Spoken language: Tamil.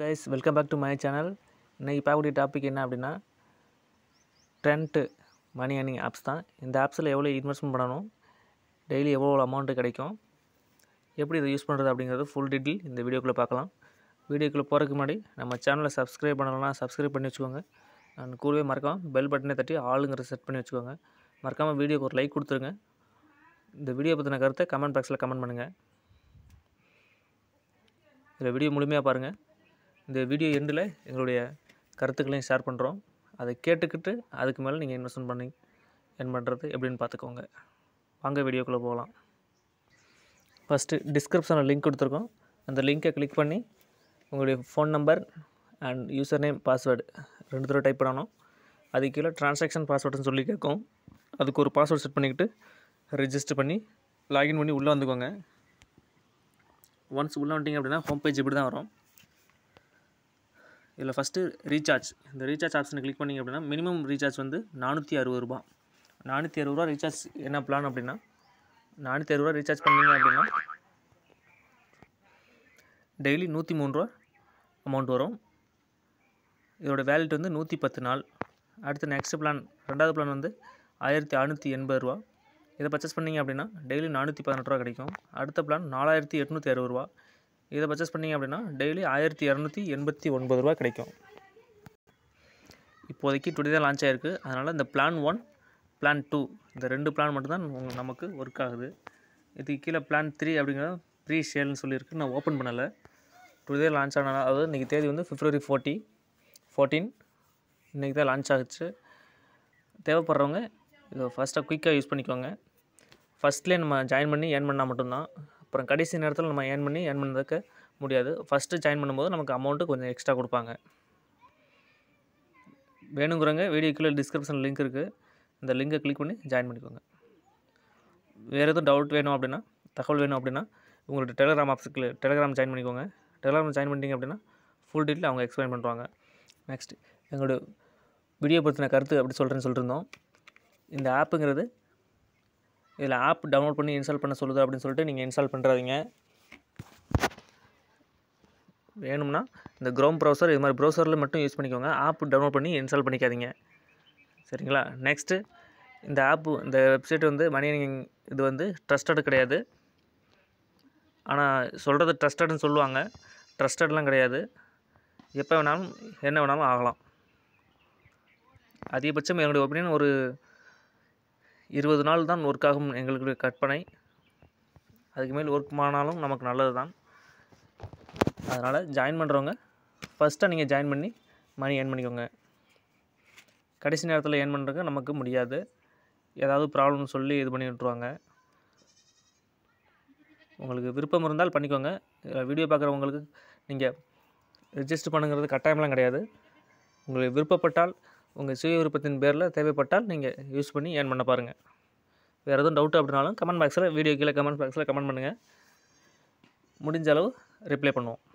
guys welcome back to my channel இன்றைக்கி பார்க்கக்கூடிய டாபிக் என்ன அப்படின்னா ட்ரெண்ட்டு மணி அர்னிங் ஆப்ஸ் தான் இந்த ஆப்ஸில் எவ்வளோ இன்வெஸ்ட்மெண்ட் பண்ணணும் டெய்லி எவ்வளோ அமௌண்ட்டு கிடைக்கும் எப்படி இதை யூஸ் பண்ணுறது அப்படிங்கிறது ஃபுல் டீட்டெயில் இந்த வீடியோக்குள்ளே பார்க்கலாம் வீடியோக்குள்ளே போகிறதுக்கு முன்னாடி நம்ம சேனலை சப்ஸ்கிரைப் பண்ணலாம் சப்ஸ்கிரைப் பண்ணி வச்சுக்கோங்க அண்ட் கூடவே மறக்காமல் பெல் பட்டனை தட்டி ஆளுங்கிற செட் பண்ணி வச்சுக்கோங்க மறக்காமல் வீடியோக்கு ஒரு லைக் கொடுத்துருங்க இந்த வீடியோ பற்றின கருத்தை கமெண்ட் பாக்ஸில் கமெண்ட் பண்ணுங்கள் இதில் வீடியோ முழுமையாக பாருங்கள் இந்த வீடியோ எண்டில் எங்களுடைய கருத்துக்களையும் ஷேர் பண்ணுறோம் அதை கேட்டுக்கிட்டு அதுக்கு மேலே நீங்கள் இன்வெஸ்ட்மெண்ட் பண்ணி என் பண்ணுறது எப்படின்னு பார்த்துக்கோங்க வாங்க வீடியோக்குள்ளே போகலாம் ஃபஸ்ட்டு டிஸ்கிரிப்ஷனில் லிங்க் கொடுத்துருக்கோம் அந்த லிங்க்கை கிளிக் பண்ணி உங்களுடைய phone number and user name password ரெண்டு தடவை டைப் பண்ணணும் அதுக்கு கீழே ட்ரான்சாக்ஷன் பாஸ்வேர்டுன்னு சொல்லி கேட்கும் அதுக்கு ஒரு பாஸ்வேர்டு செட் பண்ணிக்கிட்டு ரிஜிஸ்டர் பண்ணி லாகின் பண்ணி உள்ளே வந்துக்கோங்க ஒன்ஸ் உள்ளே வந்துட்டிங்க அப்படின்னா ஹோம் பேஜ் இப்படி தான் வரும் இதில் ஃபஸ்ட்டு ரீசார்ஜ் இந்த ரீசார்ஜ் ஆப்ஷனை கிளிக் பண்ணிங்க அப்படின்னா மினிமம் ரீசார்ஜ் வந்து நானூற்றி அறுபது ரூபா நானூற்றி அறுபது ரூபா ரீசார்ஜ் என்ன பிளான் அப்படின்னா நானூற்றி அறுபது ரூபா ரீசார்ஜ் பண்ணிங்க அப்படின்னா டெய்லி நூற்றி மூணு ரூபா அமௌண்ட் வரும் இதோட வேலெட் வந்து நூற்றி பத்து நாள் அடுத்து நெக்ஸ்ட் பிளான் ரெண்டாவது பிளான் வந்து ஆயிரத்தி அறுநூற்றி எண்பது ரூபா இதை பர்ச்சேஸ் பண்ணிங்க அப்படின்னா டெய்லி நானூற்றி பதினெட்டு ரூபா கிடைக்கும் அடுத்த பிளான் நாலாயிரத்தி எட்நூற்றி அறுபது ரூபா இதை பர்ச்சேஸ் பண்ணிங்க அப்படின்னா டெய்லி ஆயிரத்தி இரநூத்தி எண்பத்தி ஒன்பது ரூபா கிடைக்கும் இப்போதைக்கு டுடே தான் லான்ச் ஆகிருக்கு அதனால் இந்த பிளான் ஒன் பிளான் டூ இந்த ரெண்டு பிளான் மட்டும்தான் நமக்கு ஒர்க் ஆகுது இதுக்கு கீழே பிளான் த்ரீ அப்படிங்கிறத ப்ரீ ஷேல்னு சொல்லியிருக்கு நான் ஓப்பன் பண்ணலை டுடே லான்ச் ஆனால் அதாவது இன்றைக்கி தேதி வந்து ஃபிப்ரவரி ஃபோர்ட்டி ஃபோர்டீன் இன்றைக்கி தான் லான்ச் ஆகிச்சு தேவைப்படுறவங்க இதை ஃபஸ்ட்டாக குயிக்காக யூஸ் பண்ணிக்கோங்க ஃபஸ்ட்லேயே நம்ம ஜாயின் பண்ணி ஏர்ன் பண்ணால் மட்டும்தான் அப்புறம் கடைசி நேரத்தில் நம்ம ஏர்ன் பண்ணி ஏர்ன் பண்ணதுக்க முடியாது ஃபஸ்ட்டு ஜாயின் பண்ணும்போது நமக்கு அமௌண்ட்டு கொஞ்சம் எக்ஸ்ட்ரா கொடுப்பாங்க வேணுங்கிறவங்க வீடியோக்குள்ளே டிஸ்கிரிப்ஷன் லிங்க் இருக்குது இந்த லிங்கை கிளிக் பண்ணி ஜாயின் பண்ணிக்கோங்க வேறு எதுவும் டவுட் வேணும் அப்படின்னா தகவல் வேணும் அப்படின்னா உங்களுக்கு டெலகிராம் ஆப்ஸுக்கு டெலகிராம் ஜாயின் பண்ணிக்கோங்க டெலகிராம் ஜாயின் பண்ணிட்டீங்க அப்படின்னா ஃபுல் டீட்டில் அவங்க எக்ஸ்பிளைன் பண்ணுறாங்க நெக்ஸ்ட் எங்களோட வீடியோ பற்றின கருத்து அப்படி சொல்கிறேன்னு சொல்லியிருந்தோம் இந்த ஆப்புங்கிறது இதில் ஆப் டவுன்லோட் பண்ணி இன்ஸ்டால் பண்ண சொல்லுது அப்படின்னு சொல்லிட்டு நீங்கள் இன்ஸ்டால் பண்ணுறாதீங்க வேணும்னா இந்த க்ரோம் ப்ரௌசர் இது மாதிரி ப்ரௌசரில் மட்டும் யூஸ் பண்ணிக்கோங்க ஆப் டவுன்லோட் பண்ணி இன்ஸ்டால் பண்ணிக்காதீங்க சரிங்களா நெக்ஸ்ட்டு இந்த ஆப்பு இந்த வெப்சைட் வந்து மணி இது வந்து ட்ரஸ்டட் கிடையாது ஆனால் சொல்கிறது ட்ரஸ்டட்னு சொல்லுவாங்க ட்ரஸ்டட்லாம் கிடையாது எப்போ வேணாலும் என்ன வேணாலும் ஆகலாம் அதிகபட்சம் என்னுடைய ஒப்பீனியன் ஒரு இருபது நாள் தான் ஒர்க் ஆகும் எங்களுடைய கற்பனை அதுக்கு மேல் ஒர்க் ஆனாலும் நமக்கு நல்லது தான் அதனால் ஜாயின் பண்ணுறவங்க ஃபஸ்ட்டாக நீங்கள் ஜாயின் பண்ணி மணி ஏர்ன் பண்ணிக்கோங்க கடைசி நேரத்தில் ஏர்ன் பண்ணுறதுக்கு நமக்கு முடியாது ஏதாவது ப்ராப்ளம் சொல்லி இது பண்ணி விட்டுருவாங்க உங்களுக்கு விருப்பம் இருந்தால் பண்ணிக்கோங்க வீடியோ பார்க்குறவங்களுக்கு நீங்கள் ரிஜிஸ்டர் பண்ணுங்கிறது கட்டாயமெலாம் கிடையாது உங்களுக்கு விருப்பப்பட்டால் உங்கள் சுய விருப்பத்தின் பேரில் தேவைப்பட்டால் நீங்கள் யூஸ் பண்ணி ஏர்ன் பண்ண பாருங்கள் வேறு எதுவும் டவுட் அப்படின்னாலும் கமெண்ட் பாக்ஸில் வீடியோ கீழே கமெண்ட் பாக்ஸில் கமெண்ட் பண்ணுங்கள் முடிஞ்ச அளவு ரிப்ளை பண்ணுவோம்